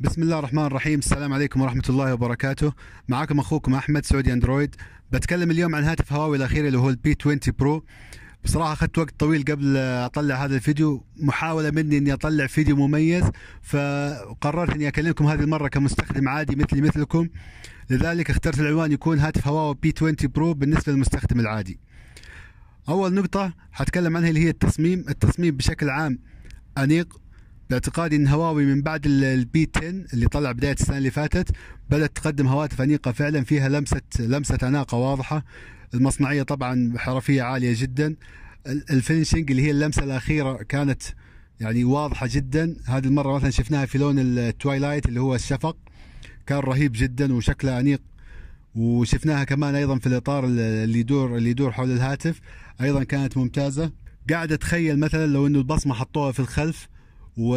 بسم الله الرحمن الرحيم السلام عليكم ورحمة الله وبركاته معكم أخوكم أحمد سعودي أندرويد بتكلم اليوم عن هاتف هواوي الأخير اللي هو البي 20 برو بصراحة أخذت وقت طويل قبل أطلع هذا الفيديو محاولة مني أني أطلع فيديو مميز فقررت أني أكلمكم هذه المرة كمستخدم عادي مثلي مثلكم لذلك اخترت العنوان يكون هاتف هواوي بي 20 برو بالنسبة للمستخدم العادي أول نقطة حتكلم عنها اللي هي التصميم التصميم بشكل عام أنيق باعتقادي ان هواوي من بعد البي 10 اللي طلع بدايه السنه اللي فاتت بدات تقدم هواتف انيقه فعلا فيها لمسه لمسه اناقه واضحه المصنعيه طبعا حرفيه عاليه جدا الفينشنج اللي هي اللمسه الاخيره كانت يعني واضحه جدا هذه المره مثلا شفناها في لون التوايلايت اللي هو الشفق كان رهيب جدا وشكله انيق وشفناها كمان ايضا في الاطار اللي يدور اللي يدور حول الهاتف ايضا كانت ممتازه قاعد اتخيل مثلا لو انه البصمه حطوها في الخلف و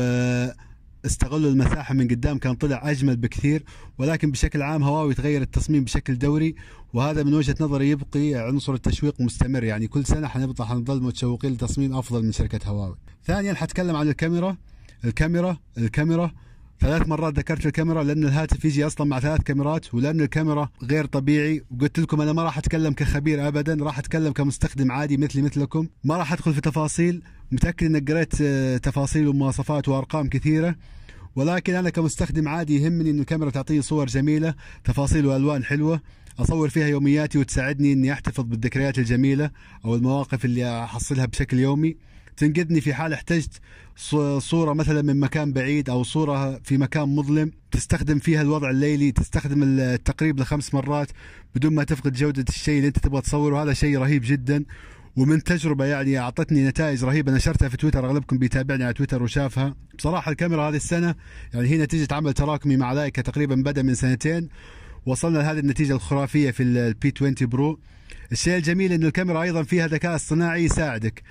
استغلوا المساحه من قدام كان طلع اجمل بكثير ولكن بشكل عام هواوي تغير التصميم بشكل دوري وهذا من وجهه نظري يبقي عنصر التشويق مستمر يعني كل سنه حنبطل حنظل متشوقين لتصميم افضل من شركه هواوي. ثانيا حتكلم عن الكاميرا الكاميرا الكاميرا ثلاث مرات ذكرت الكاميرا لان الهاتف يجي اصلا مع ثلاث كاميرات ولان الكاميرا غير طبيعي وقلت لكم انا ما راح اتكلم كخبير ابدا راح اتكلم كمستخدم عادي مثلي مثلكم ما راح ادخل في تفاصيل متاكد انك قريت آه، تفاصيل ومواصفات وارقام كثيره ولكن انا كمستخدم عادي يهمني انه الكاميرا تعطيني صور جميله تفاصيل والوان حلوه اصور فيها يومياتي وتساعدني اني احتفظ بالذكريات الجميله او المواقف اللي احصلها بشكل يومي تنقذني في حال احتجت صوره مثلا من مكان بعيد او صوره في مكان مظلم تستخدم فيها الوضع الليلي تستخدم التقريب لخمس مرات بدون ما تفقد جوده الشيء اللي انت تبغى تصوره هذا شيء رهيب جدا ومن تجربه يعني اعطتني نتائج رهيبه نشرتها في تويتر اغلبكم بيتابعني على تويتر وشافها بصراحه الكاميرا هذه السنه يعني هي نتيجه عمل تراكمي مع لايكا تقريبا بدا من سنتين وصلنا لهذه النتيجه الخرافيه في البي 20 برو الشيء الجميل انه الكاميرا ايضا فيها ذكاء اصطناعي يساعدك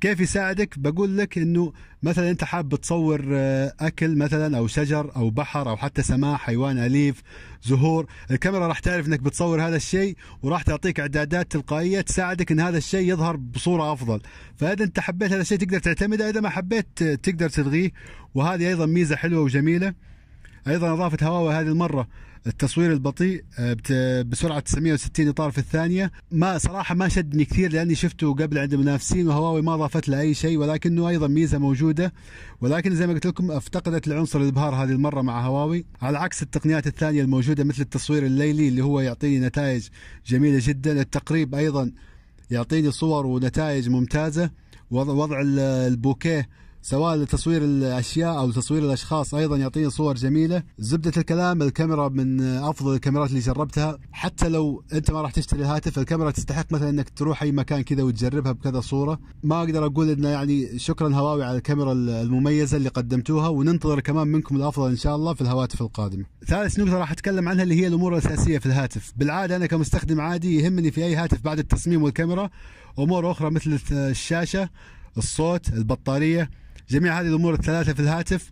كيف يساعدك بقول لك انه مثلا انت حاب تصور آه، اكل مثلا او شجر او بحر او حتى سماء حيوان اليف زهور الكاميرا راح تعرف انك بتصور هذا الشيء وراح تعطيك اعدادات تلقائيه تساعدك ان هذا الشيء يظهر بصوره افضل فاذا انت حبيت هذا الشيء تقدر تعتمده اذا ما حبيت آه، تقدر تلغيه وهذه ايضا ميزه حلوه وجميله ايضا اضافت هواوي هذه المره التصوير البطيء آه، بسرعه 960 اطار في الثانيه ما صراحه ما شدني كثير لاني شفته قبل عند المنافسين وهواوي ما اضافت له اي شيء ولكنه ايضا ميزه موجوده ولكن زي ما قلت لكم افتقدت العنصر الابهار هذه المره مع هواوي على عكس التقنيات الثانيه الموجوده مثل التصوير الليلي اللي هو يعطيني نتائج جميله جدا التقريب ايضا يعطيني صور ونتائج ممتازه وضع البوكيه سواء لتصوير الاشياء او لتصوير الاشخاص ايضا يعطيني صور جميله زبده الكلام الكاميرا من افضل الكاميرات اللي جربتها حتى لو انت ما راح تشتري الهاتف الكاميرا تستحق مثلا انك تروح اي مكان كذا وتجربها بكذا صوره ما اقدر اقول انه يعني شكرا هواوي على الكاميرا المميزه اللي قدمتوها وننتظر كمان منكم الافضل ان شاء الله في الهواتف القادمه ثالث نقطه راح اتكلم عنها اللي هي الامور الاساسيه في الهاتف بالعاده انا كمستخدم عادي يهمني في اي هاتف بعد التصميم والكاميرا امور اخرى مثل الشاشه الصوت البطاريه جميع هذه الامور الثلاثه في الهاتف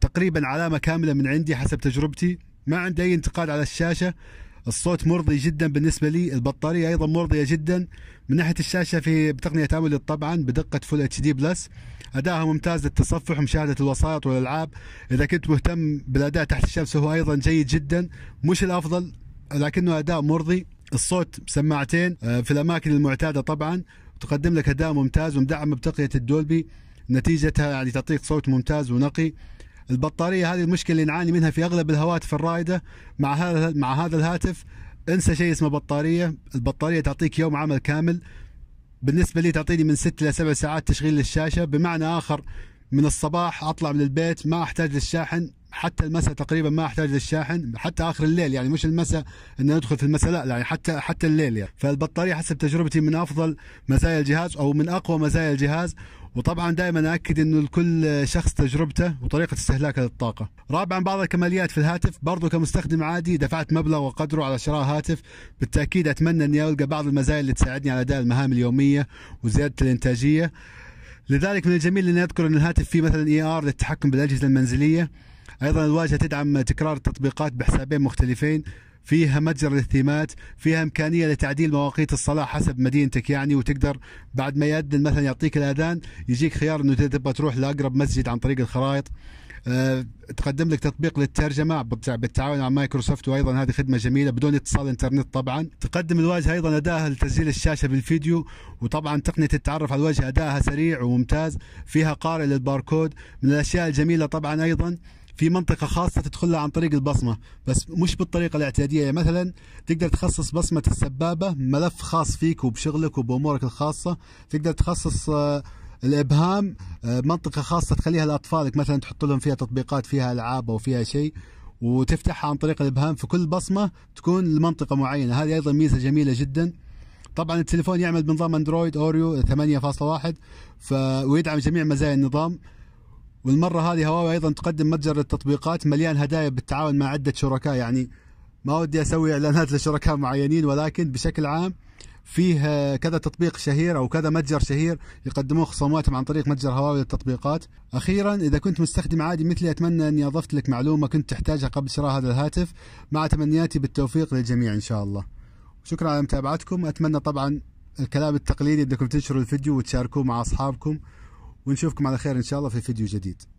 تقريبا علامه كامله من عندي حسب تجربتي ما عندي اي انتقاد على الشاشه الصوت مرضي جدا بالنسبه لي البطاريه ايضا مرضيه جدا من ناحيه الشاشه في بتقنيه اموليد طبعا بدقه فول اتش دي بلس ادائها ممتاز للتصفح ومشاهده الوسائط والالعاب اذا كنت مهتم بالاداء تحت الشمس هو ايضا جيد جدا مش الافضل لكنه اداء مرضي الصوت سماعتين آه، في الاماكن المعتاده طبعا تقدم لك اداء ممتاز ومدعم بتقنيه الدولبي نتيجتها يعني تعطيك صوت ممتاز ونقي البطاريه هذه المشكله اللي نعاني منها في اغلب الهواتف الرائده مع هذا مع هذا الهاتف انسى شيء اسمه بطاريه البطاريه تعطيك يوم عمل كامل بالنسبه لي تعطيني من ست الى سبع ساعات تشغيل للشاشه بمعنى اخر من الصباح اطلع من البيت ما احتاج للشاحن حتى المساء تقريبا ما احتاج للشاحن حتى اخر الليل يعني مش المساء ان ندخل في المساء لا يعني حتى حتى الليل يعني فالبطاريه حسب تجربتي من افضل مزايا الجهاز او من اقوى مزايا الجهاز وطبعا دائما اكد انه لكل شخص تجربته وطريقه استهلاكه للطاقه. رابعا بعض الكماليات في الهاتف برضو كمستخدم عادي دفعت مبلغ وقدره على شراء هاتف بالتاكيد اتمنى اني القى بعض المزايا اللي تساعدني على اداء المهام اليوميه وزياده الانتاجيه. لذلك من الجميل ان اذكر ان الهاتف فيه مثلا اي ار للتحكم بالاجهزه المنزليه ايضا الواجهه تدعم تكرار التطبيقات بحسابين مختلفين فيها متجر للثيمات فيها امكانيه لتعديل مواقيت الصلاه حسب مدينتك يعني وتقدر بعد ما يأذن مثلا يعطيك الاذان يجيك خيار انه تبغى تروح لاقرب مسجد عن طريق الخرائط أه تقدم لك تطبيق للترجمه بالتعاون مع مايكروسوفت وايضا هذه خدمه جميله بدون اتصال انترنت طبعا تقدم الواجهه ايضا اداها لتسجيل الشاشه بالفيديو وطبعا تقنيه التعرف على الوجه أداها سريع وممتاز فيها قارئ للباركود من الاشياء الجميله طبعا ايضا في منطقة خاصة تدخلها عن طريق البصمة بس مش بالطريقة الاعتيادية يعني مثلا تقدر تخصص بصمة السبابة ملف خاص فيك وبشغلك وبأمورك الخاصة تقدر تخصص آه، الإبهام آه، منطقة خاصة تخليها لأطفالك مثلا تحط لهم فيها تطبيقات فيها ألعاب أو فيها شيء وتفتحها عن طريق الإبهام في كل بصمة تكون لمنطقة معينة هذه أيضا ميزة جميلة جدا طبعا التليفون يعمل بنظام اندرويد اوريو 8.1 ف... ويدعم جميع مزايا النظام والمره هذه هواوي ايضا تقدم متجر للتطبيقات مليان هدايا بالتعاون مع عده شركاء يعني ما ودي اسوي اعلانات لشركاء معينين ولكن بشكل عام فيه آه، كذا تطبيق شهير او كذا متجر شهير يقدمون خصوماتهم عن طريق متجر هواوي للتطبيقات. اخيرا اذا كنت مستخدم عادي مثلي اتمنى اني اضفت لك معلومه كنت تحتاجها قبل شراء هذا الهاتف مع تمنياتي بالتوفيق للجميع ان شاء الله. شكرا على متابعتكم اتمنى طبعا الكلام التقليدي انكم تنشروا الفيديو وتشاركوه مع اصحابكم. ونشوفكم على خير إن شاء الله في فيديو جديد